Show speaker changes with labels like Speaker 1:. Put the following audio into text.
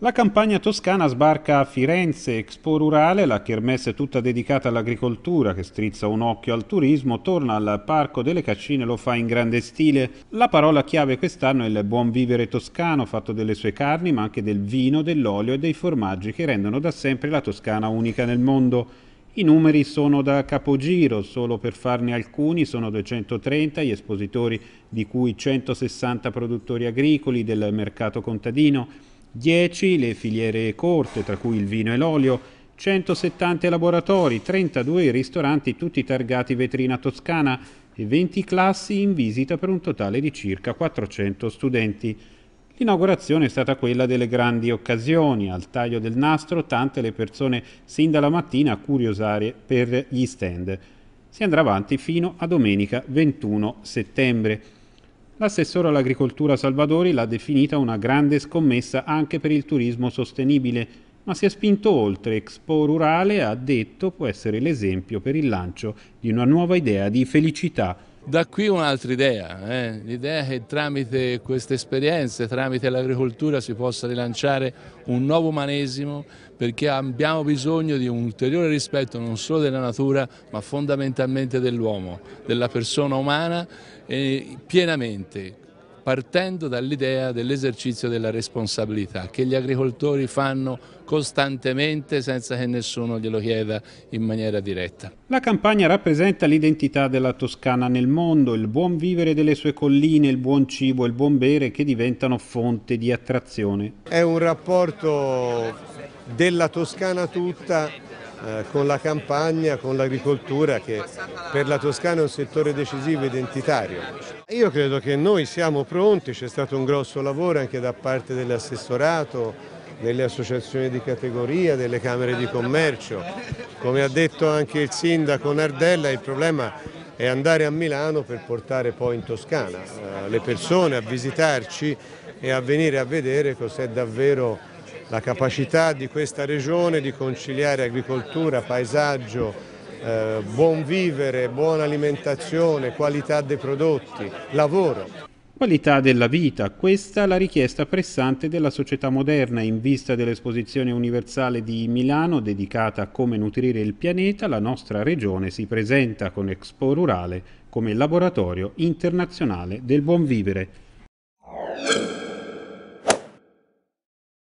Speaker 1: La campagna toscana sbarca a Firenze, Expo Rurale, la kermesse tutta dedicata all'agricoltura che strizza un occhio al turismo, torna al Parco delle Caccine e lo fa in grande stile. La parola chiave quest'anno è il buon vivere toscano, fatto delle sue carni ma anche del vino, dell'olio e dei formaggi che rendono da sempre la Toscana unica nel mondo. I numeri sono da capogiro, solo per farne alcuni sono 230 gli espositori, di cui 160 produttori agricoli del mercato contadino. 10 le filiere corte, tra cui il vino e l'olio, 170 laboratori, 32 ristoranti tutti targati vetrina toscana e 20 classi in visita per un totale di circa 400 studenti. L'inaugurazione è stata quella delle grandi occasioni, al taglio del nastro tante le persone sin dalla mattina a curiosare per gli stand. Si andrà avanti fino a domenica 21 settembre. L'assessore all'agricoltura Salvadori l'ha definita una grande scommessa anche per il turismo sostenibile, ma si è spinto oltre. Expo Rurale ha detto può essere l'esempio per il lancio di una nuova idea di felicità
Speaker 2: da qui un'altra idea, eh? l'idea che tramite queste esperienze, tramite l'agricoltura si possa rilanciare un nuovo umanesimo perché abbiamo bisogno di un ulteriore rispetto non solo della natura ma fondamentalmente dell'uomo, della persona umana pienamente partendo dall'idea dell'esercizio della responsabilità che gli agricoltori fanno costantemente senza che nessuno glielo chieda in maniera diretta.
Speaker 1: La campagna rappresenta l'identità della Toscana nel mondo, il buon vivere delle sue colline, il buon cibo e il buon bere che diventano fonte di attrazione.
Speaker 3: È un rapporto della Toscana tutta eh, con la campagna, con l'agricoltura che per la Toscana è un settore decisivo identitario. Io credo che noi siamo pronti, c'è stato un grosso lavoro anche da parte dell'assessorato, delle associazioni di categoria, delle camere di commercio. Come ha detto anche il sindaco Nardella, il problema è andare a Milano per portare poi in Toscana eh, le persone a visitarci e a venire a vedere cos'è davvero la capacità di questa regione di conciliare agricoltura, paesaggio, eh, buon vivere, buona alimentazione, qualità dei prodotti, lavoro.
Speaker 1: Qualità della vita, questa è la richiesta pressante della società moderna in vista dell'esposizione universale di Milano dedicata a come nutrire il pianeta, la nostra regione si presenta con Expo Rurale come laboratorio internazionale del buon vivere.